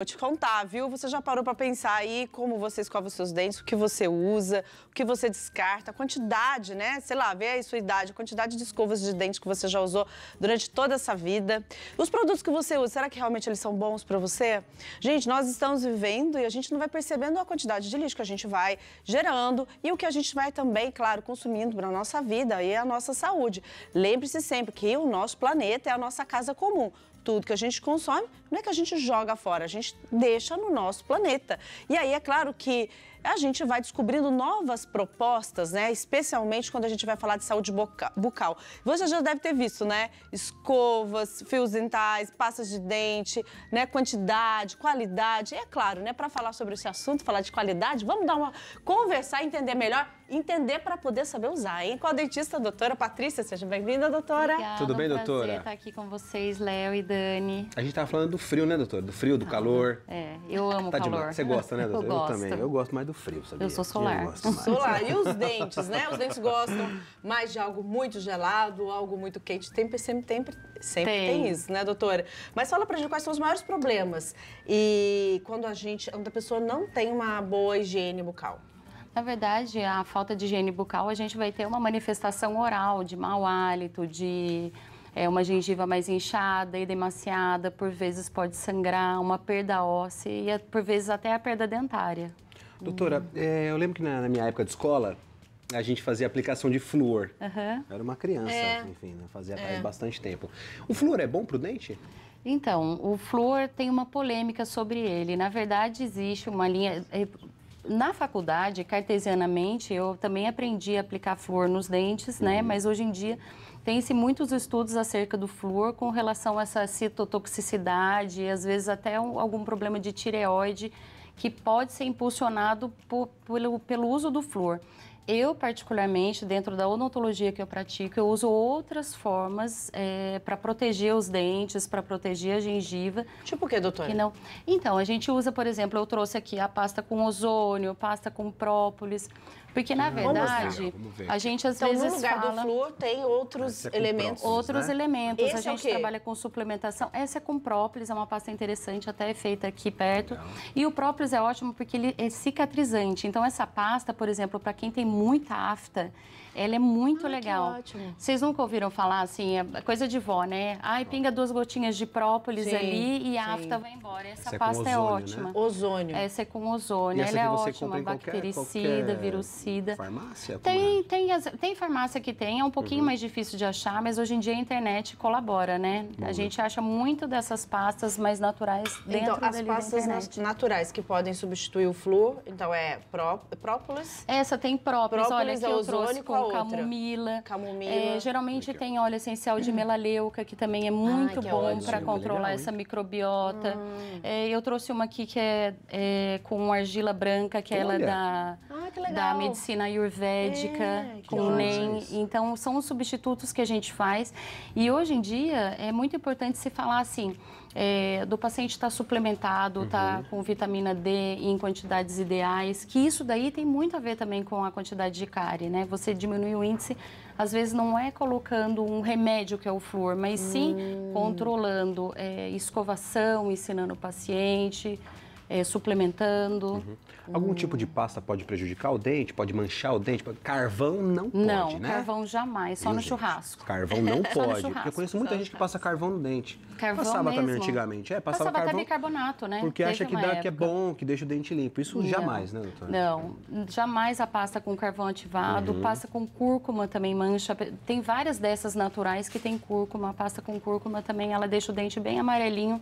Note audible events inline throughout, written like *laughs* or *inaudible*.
Vou te contar, viu? Você já parou para pensar aí como você escova os seus dentes, o que você usa, o que você descarta, a quantidade, né? Sei lá, vê aí sua idade, a quantidade de escovas de dente que você já usou durante toda essa vida. Os produtos que você usa, será que realmente eles são bons para você? Gente, nós estamos vivendo e a gente não vai percebendo a quantidade de lixo que a gente vai gerando e o que a gente vai também, claro, consumindo para nossa vida e a nossa saúde. Lembre-se sempre que o nosso planeta é a nossa casa comum. Tudo que a gente consome não é que a gente joga fora, a gente gente deixa no nosso planeta. E aí é claro que a gente vai descobrindo novas propostas, né? Especialmente quando a gente vai falar de saúde bucal. Você já deve ter visto, né? Escovas, fios dentais, pastas de dente, né? Quantidade, qualidade. E é claro, né? Para falar sobre esse assunto, falar de qualidade, vamos dar uma conversar, entender melhor, entender para poder saber usar, hein? Com a dentista, doutora Patrícia, seja bem-vinda, doutora. Obrigada, Tudo bem, um doutora? Prazer estar aqui com vocês, Léo e Dani. A gente tava falando do frio, né, doutora? Do frio, do ah, calor. É, eu amo tá calor. Demais. Você gosta, né, *laughs* doutora? Eu, eu também. Eu gosto mais do frio, sabia? Eu sou solar. *laughs* Eu solar. E os dentes, né? Os dentes gostam mais de algo muito gelado, algo muito quente. Tem, sempre, sempre, sempre tem. tem isso, né, doutora? Mas fala pra gente quais são os maiores problemas. E quando a gente, quando a pessoa não tem uma boa higiene bucal. Na verdade, a falta de higiene bucal, a gente vai ter uma manifestação oral de mau hálito, de é, uma gengiva mais inchada, e demaciada, por vezes pode sangrar, uma perda óssea e por vezes até a perda dentária. Doutora, hum. é, eu lembro que na, na, minha época de escola, a gente fazia aplicação de flúor. Uhum. Eu era uma criança, é. enfim, né? fazia é. faz bastante tempo. O flúor é bom para o dente? Então, o flúor tem uma polêmica sobre ele. Na verdade, existe uma linha eh, na faculdade, cartesianamente, eu também aprendi a aplicar flúor nos dentes, né, uhum. né? Mas hoje em dia tem-se muitos estudos acerca do flúor com relação a essa citotoxicidade, às vezes até um, algum problema de tireoide que pode ser impulsionado por, pelo, pelo uso do flúor. Eu, particularmente, dentro da odontologia que eu pratico, eu uso outras formas é, para proteger os dentes, para proteger a gengiva. Tipo o que, doutora? Que Então, a gente usa, por exemplo, eu trouxe aqui a pasta com ozônio, pasta com própolis. Porque, na verdade, a gente às então, vezes. No lugar fala... do flúor tem outros é elementos. Própolis, outros né? elementos. Esse a é gente é trabalha com suplementação. Essa é com própolis, é uma pasta interessante, até é feita aqui perto. Legal. E o própolis é ótimo porque ele é cicatrizante. Então, essa pasta, por exemplo, para quem tem muita afta, ela é muito ah, legal. Vocês nunca ouviram falar assim, coisa de vó, né? Ai, pinga duas gotinhas de própolis sim, ali e a afta vai embora. Essa, essa é pasta é, ozônio, né? é ótima. Né? Ozônio. Essa é com ozônio. Ela é ótima, bactericida, qualquer... virucida. Farmácia? Tem, é? tem, as, tem farmácia que tem, é um pouquinho uhum. mais difícil de achar, mas hoje em dia a internet colabora, né? A gente acha muito dessas pastas mais naturais então, dentro então, as pastas da internet. naturais que podem substituir o flúor, então é pró própolis. Essa tem própolis, própolis olha é que é eu ozônio, trouxe com com camomila. camomila. É, geralmente Legal. tem óleo essencial de uhum. melaleuca, que também é muito bom para controlar essa microbiota. Hum. É, eu trouxe uma aqui que é, é com argila branca, que ela é da, da medicina ayurvédica, é, com NEM. Então, são os substitutos que a gente faz. E hoje em dia é muito importante se falar assim é, do paciente estar tá suplementado, estar tá uhum. tá com vitamina D em quantidades ideais, que isso daí tem muito a ver também com a quantidade de cárie, né? Você diminui o índice, às vezes não é colocando um remédio que é o flúor, mas sim hum. controlando é, escovação, ensinando o paciente é, suplementando. Uhum. Algum hum. tipo de pasta pode prejudicar o dente, pode manchar o dente? Carvão não pode, não, né? carvão jamais, só no gente? churrasco. Carvão *laughs* não pode. Eu conheço muita gente que passa carvão no dente. Carvão passava mesmo. também antigamente. É, passava, passava carvão, bicarbonato, né? Porque Teve acha que, dá, que é bom, que deixa o dente limpo. Isso não. jamais, né, doutora? Não, jamais a pasta com carvão ativado, uhum. pasta com cúrcuma também mancha. Tem várias dessas naturais que tem cúrcuma, a pasta com cúrcuma também, ela deixa o dente bem amarelinho.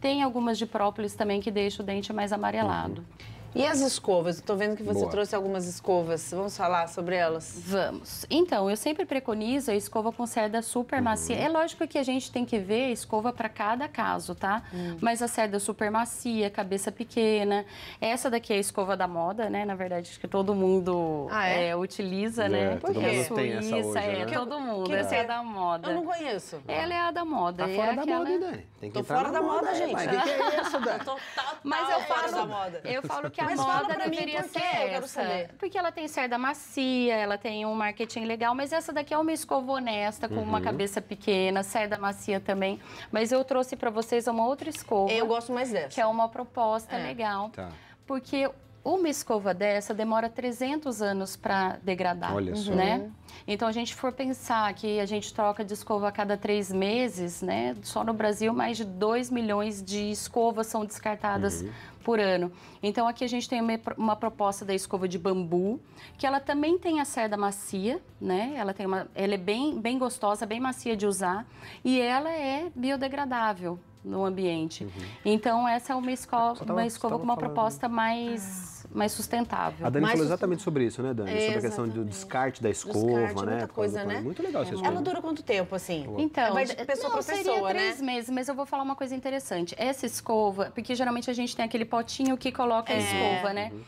Tem algumas de própolis também que deixa o dente mais amarelado. Uhum. E as escovas? Estou vendo que você Boa. trouxe algumas escovas. Vamos falar sobre elas? Vamos. Então, eu sempre preconizo a escova com cerda super uhum. macia. Uhum. É lógico que a gente tem que ver a escova para cada caso, tá? Uhum. Mas a cerda é super macia, cabeça pequena. Essa daqui é a escova da moda, né? Na verdade, acho que todo mundo ah, é? É, utiliza, né? É, Por que? mundo é tem essa hoje, é, né? todo mundo. Que essa é a da moda. Eu não conheço. Ela é a da moda. Tá fora da moda, Dani. Né? Tem que tô entrar fora da moda, moda gente. Mas o que, é isso, Dani? *laughs* Eu tô total Mas eu fora falo, da moda. Eu falo que que a Mas moda deveria mim, ser essa. Porque ela tem cerda macia, ela tem um marketing legal, mas essa daqui é uma escova honesta, com uhum. uma cabeça pequena, cerda macia também. Mas eu trouxe para vocês uma outra escova. Eu gosto mais dessa. Que é uma proposta é. legal. Tá. Porque uma escova dessa demora 300 anos para degradar, Olha só. né? Uhum. Então a gente for pensar que a gente troca de escova a cada três meses, né? Só no Brasil mais de 2 milhões de escovas são descartadas uhum. por ano. Então aqui a gente tem uma, uma proposta da escova de bambu, que ela também tem a cerda macia, né? Ela tem uma, ela é bem, bem gostosa, bem macia de usar e ela é biodegradável no ambiente. Uhum. Então, essa é uma, escova, uma escova com uma proposta mais, ah. mais sustentável. A Dani mais falou exatamente sobre isso, né, Dani? É, sobre a questão do descarte da escova, descarte, né? Muita coisa, né? Muito legal é, essa escova. Ela dura quanto tempo, assim? Então, Vai de pessoa não, pessoa, né? três meses, mas eu vou falar uma coisa interessante. Essa escova, porque geralmente a gente tem aquele potinho que coloca é. a escova, né? Uhum.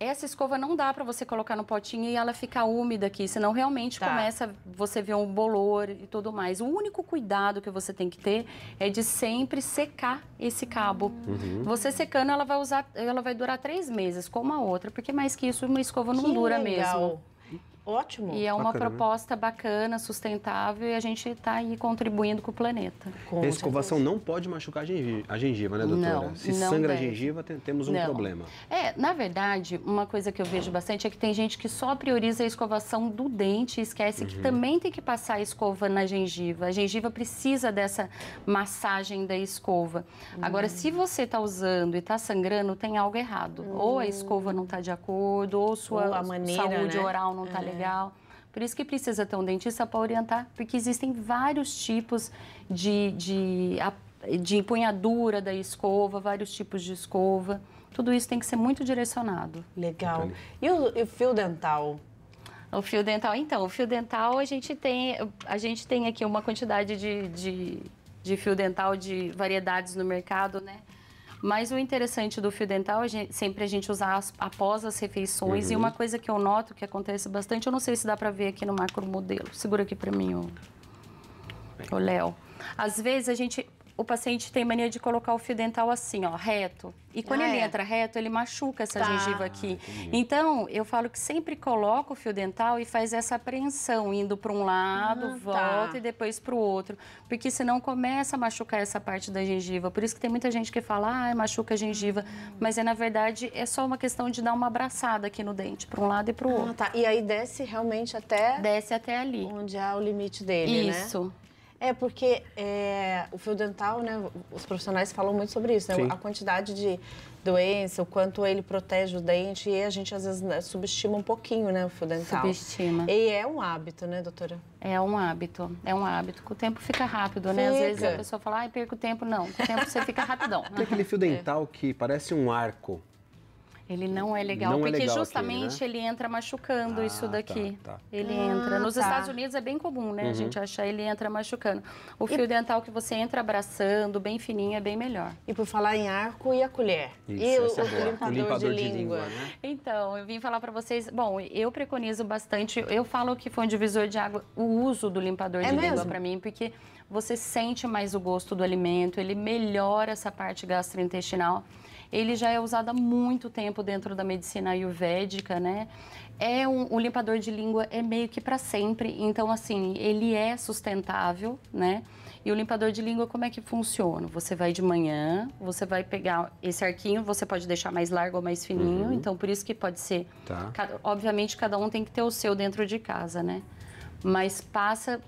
Essa escova não dá para você colocar no potinho e ela ficar úmida aqui, senão realmente tá. começa você ver um bolor e tudo mais. O único cuidado que você tem que ter é de sempre secar esse cabo. Uhum. Você secando, ela vai usar, ela vai durar três meses, como a outra, porque mais que isso, uma escova não que dura legal. mesmo. Ótimo. E é uma bacana, né? proposta bacana, sustentável e a gente está aí contribuindo com o planeta. Com a escovação certeza. não pode machucar a gengiva, a gengiva né, doutora? Não, Se não sangra deve. a gengiva, tem, temos um não. problema. É, na verdade, uma coisa que eu vejo bastante é que tem gente que só prioriza a escovação do dente e esquece uhum. que também tem que passar a escova na gengiva. A gengiva precisa dessa massagem da escova. Uhum. Agora, se uhum. você está usando e está sangrando, tem algo errado. Uhum. Ou a uhum. escova não está de acordo, ou sua ou maneira, saúde né? oral não está legal é legal. Por isso que precisa ter um dentista para orientar, porque existem vários tipos de, de, de empunhadura da escova, vários tipos de escova. Tudo isso tem que ser muito direcionado. Legal. E o, e o fio dental? O fio dental, então, o fio dental a gente tem, a gente tem aqui uma quantidade de, de, de fio dental de variedades no mercado, né? Mas o interessante do fio dental é sempre a gente usar as, após as refeições. Uhum. E uma coisa que eu noto que acontece bastante, eu não sei se dá para ver aqui no macro modelo. Segura aqui para mim o Léo. Às vezes a gente o paciente tem mania de colocar o fio dental assim, ó, reto. E quando ah, ele é? entra reto, ele machuca essa tá. gengiva aqui. Ah, então, eu falo que sempre coloca o fio dental e faz essa apreensão, indo para um lado, ah, tá. volta tá. e depois para o outro. Porque senão começa a machucar essa parte da gengiva. Por isso que tem muita gente que fala, ah, machuca a gengiva. Hum. Mas é, na verdade, é só uma questão de dar uma abraçada aqui no dente, para um lado e para o ah, outro. Tá. E aí desce realmente até... Desce até ali. Onde há é o limite dele, isso. né? Isso. É, porque é, o fio dental, né, os profissionais falam muito sobre isso, né? Sim. A quantidade de doença, o quanto ele protege o dente, e a gente às vezes né, subestima um pouquinho, né, o fio dental. Subestima. E é um hábito, né, doutora? É um hábito, é um hábito. Com o tempo fica rápido, né? Às vezes a pessoa fala, ai, perco tempo. Não, com o tempo você fica rapidão. Tem aquele fio dental é. que parece um arco. Ele não é legal, não é porque é legal justamente aquele, né? ele entra machucando ah, isso tá, daqui. Tá, tá. Ele ah, entra. Nos tá. Estados Unidos é bem comum, né? Uhum. A gente achar ele entra machucando. O fio e... dental que você entra abraçando, bem fininho, é bem melhor. E por falar em arco e a colher. Isso, e o, é o, limpador, o limpador de, de língua. língua né? *laughs* Então, eu vim falar para vocês. Bom, eu preconizo bastante. Eu falo que foi um divisor de água o uso do limpador é de mesmo? língua para mim, porque você sente mais o gosto do alimento, ele melhora essa parte gastrointestinal ele já é usado há muito tempo dentro da medicina ayurvédica, né? É um, o limpador de língua é meio que para sempre, então assim, ele é sustentável, né? E o limpador de língua, como é que funciona? Você vai de manhã, você vai pegar esse arquinho, você pode deixar mais largo ou mais fininho, uhum. então por isso que pode ser. Tá. Cada, obviamente, cada um tem que ter o seu dentro de casa, né? Mas passa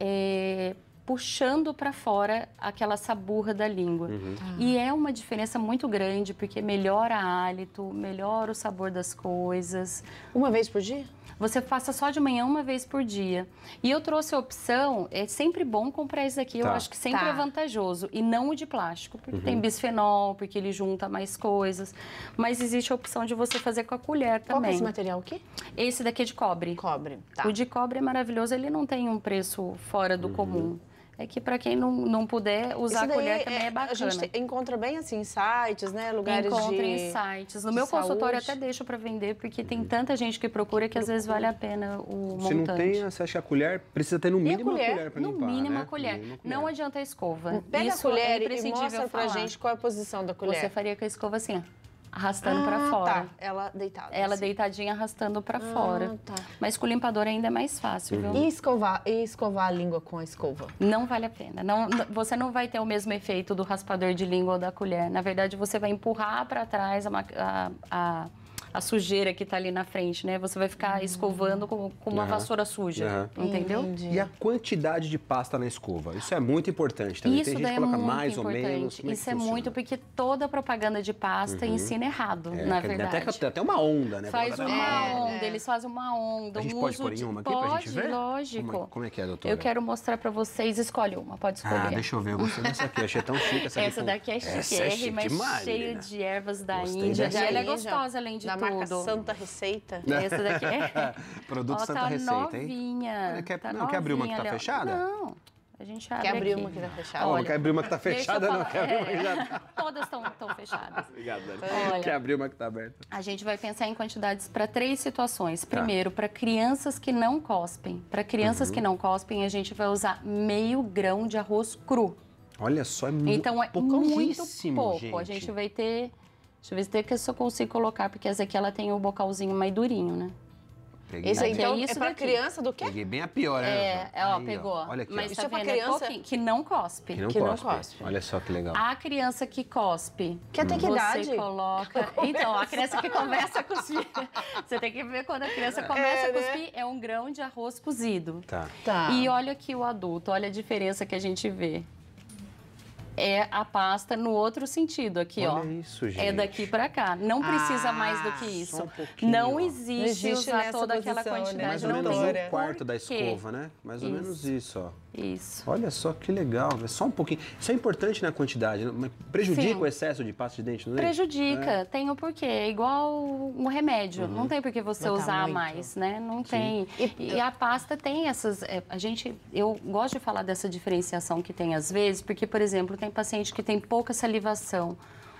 é, puxando para fora aquela saburra da língua. Uhum. Tá. E é uma diferença muito grande, porque melhora hálito, melhora o sabor das coisas. Uma vez por dia? Você faça só de manhã uma vez por dia. E eu trouxe a opção, é sempre bom comprar isso aqui, tá. eu acho que sempre tá. é vantajoso. E não o de plástico, porque uhum. tem bisfenol, porque ele junta mais coisas. Mas existe a opção de você fazer com a colher é também. Qual é esse material aqui? Esse daqui é de cobre. Cobre, tá. O de cobre é maravilhoso, ele não tem um preço fora do uhum. comum é que para quem não, não puder usar a colher é, também é, é, bacana. A gente encontra bem assim sites, né, lugares encontra de em sites. No meu saúde. consultório até deixo para vender porque tem tanta gente que procura que às vezes vale a pena o montante. Se não tem, você acha que a colher precisa ter no mínimo a colher, uma colher para limpar, No mínimo né? a colher. colher. Não adianta a escova. Pega Isso a é colher é e mostra pra gente qual é a posição da colher. Você faria com a escova assim, ó arrastando ah, para tá. fora. Tá. Ela deitada. Ela assim. deitadinha arrastando para ah, fora. Tá. Mas com o limpador ainda é mais fácil, uhum. viu? E escovar, e escovar a língua com a escova? Não vale a pena. Não, você não vai ter o mesmo efeito do raspador de língua ou da colher. Na verdade, você vai empurrar para trás a, a, a a sujeira que está ali na frente, né? Você vai ficar hum. escovando com, com uma uhum. vassoura suja, uhum. entendeu? Entendi. E a quantidade de pasta na escova, isso é muito importante também. Isso Tem gente que é coloca é mais importante. ou menos. isso é muito porque toda a propaganda de pasta uhum. ensina errado, é, na verdade. Até, até uma onda, né? Faz uma onda, eles fazem uma onda. A gente um pode pôr em uma aqui pode, pra gente ver? lógico. Como, é, como, é que é, doutora? Eu quero mostrar pra vocês, escolhe uma, pode ah, escolher. Ah, deixa eu ver, eu gostei dessa aqui, achei tão chique essa Essa daqui é, é chique, mas cheia de ervas da Índia. ela é gostosa, além de tudo marca Santa Receita. É. essa daqui é *laughs* Produto tá Santa tá Receita, novinha, hein? Olha, quer, tá não, novinha, quer abrir uma que tá fechada? Não. A gente abre. Quer abrir aqui. uma que tá fechada? Olha, não quer abrir uma que tá fechada, não. Quer abrir uma que já tá. É, todas estão fechadas. Obrigado, Dani. Olha, quer abrir uma que tá aberta? A gente vai pensar em quantidades para três situações. Tá. Primeiro, tá. para crianças que não cospem. Para crianças uhum. que não cospem, a gente vai usar meio grão de arroz cru. Olha só, é muito Então é muito pouco. A gente vai ter Deixa eu ver se que eu só consigo colocar, porque essa aqui ela tem o um bocalzinho mais durinho, né? Peguei Esse aí, é então, é, isso é pra daqui. criança do quê? Peguei bem a pior, né? É, ó, aí, pegou. Ó, olha aqui, Mas isso tá é pra é criança? que não cospe. Que, não, que cospe. não, cospe. Olha só que legal. A criança que cospe... Que até que idade? Você coloca... *laughs* Então, a criança que começa a cuspir... *laughs* você tem que ver quando a criança é. começa é, a né? cuspir, né? é um grão de arroz cozido. Tá. tá. E olha aqui o adulto, olha a diferença que a gente vê é a pasta no outro sentido aqui, Olha ó. Isso, é gente. É daqui para cá. Não precisa ah, mais do que isso. Um não, existe não existe usar toda posição, aquela né? quantidade. Né? Mais ou menos um quarto da escova, né? Mais ou, ou menos isso, ó. Isso. Olha só que legal, é só um pouquinho. Isso é importante na quantidade, né? prejudica Sim. o excesso de pasta de dente, não é? Prejudica, é. tem o um porquê, é igual um remédio, uhum. não tem que você Botar usar muito. mais, né? Não Sim. tem. E, e, a pasta tem essas, é, a gente, eu gosto de falar dessa diferenciação que tem às vezes, porque, por exemplo, tem paciente que tem pouca salivação,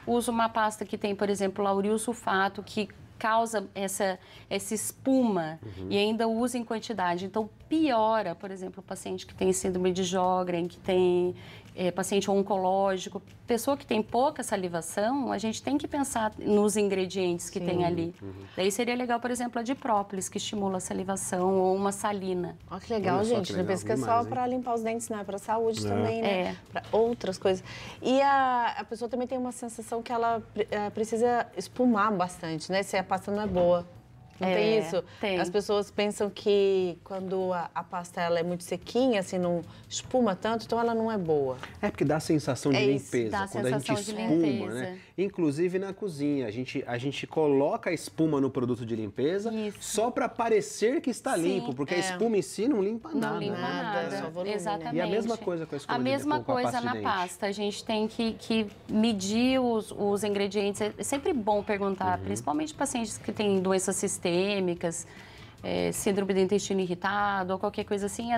usa uma pasta que tem, por exemplo, lauril sulfato, que causa essa, essa espuma uhum. e ainda usa em quantidade. Então, piora, por exemplo, o paciente que tem síndrome de Jogren, que tem é, paciente oncológico, pessoa que tem pouca salivação, a gente tem que pensar nos ingredientes que Sim. tem ali. Uhum. Daí seria legal, por exemplo, a de própolis, que estimula a salivação, ou uma salina. Ó, que legal, Olha gente. Não pensa que é só para limpar os dentes, né? Para saúde é. também, né? É. Para outras coisas. E a, a pessoa também tem uma sensação que ela eh, precisa espumar bastante, né? Se é passando é boa. Não é, tem isso? Tem. As pessoas pensam que quando a, a pasta ela é muito sequinha, assim, não espuma tanto, então ela não é boa. É porque dá a sensação de é limpeza. Dá a quando sensação a gente espuma, de limpeza. né? Inclusive na cozinha, a gente, a gente coloca a espuma no produto de limpeza isso. só para parecer que está Sim, limpo, porque é. a espuma em si não limpa não nada. Não limpa né? nada, né? Exatamente. E a mesma coisa com a espuma. A mesma de, coisa a na pasta. A gente tem que, que medir os, os ingredientes. É sempre bom perguntar, uhum. principalmente pacientes que têm doença sistêmica sistêmicas, é, síndrome do intestino irritado ou qualquer coisa assim,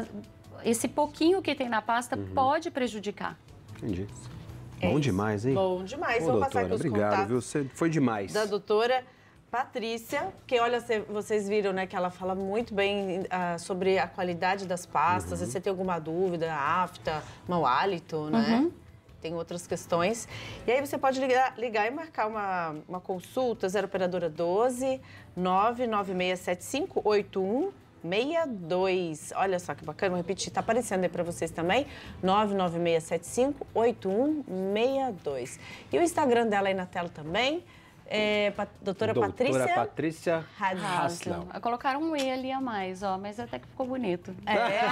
esse pouquinho que tem na pasta uhum. pode prejudicar. Entendi. É bom demais, hein? Bom demais. Ô, Vamos doutora, passar aqui os obrigado, contatos. Viu? Você foi demais. Da doutora Patrícia, que olha, vocês viram, né, que ela fala muito bem uh, sobre a qualidade das pastas. Uhum. Se você tem alguma dúvida, afta, mau hálito, né? Uhum tem outras questões. E aí você pode ligar, ligar e marcar uma, uma consulta, 0 operadora 12 99675 81 62. Olha só que bacana, vou repetir, tá aparecendo aí pra vocês também. 996758162. E o Instagram dela aí na tela também. É, pa, doutora, doutora Patrícia, Patrícia Haslam. Colocaram um E ali a mais, ó, mas até que ficou bonito. É.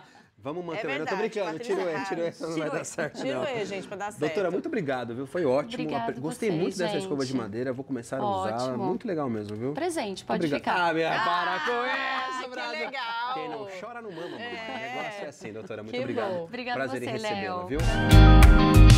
*laughs* Vamos manter. É verdade, não, tô brincando, Patrícia tiro E, tiro E, não vai dar certo. Tiro E, gente, pra dar certo. Doutora, muito obrigado, viu? Foi ótimo. Gostei vocês, muito dessa gente. escova de madeira, vou começar a usá-la. É muito legal mesmo, viu? Presente, pode obrigado. ficar. Ah, minha, ah, para com isso, Brasil. Que legal. Quem não chora não mama, É. O negócio é assim, doutora. Muito que obrigado. Bom. Obrigado Prazer você, em recebê-la, viu?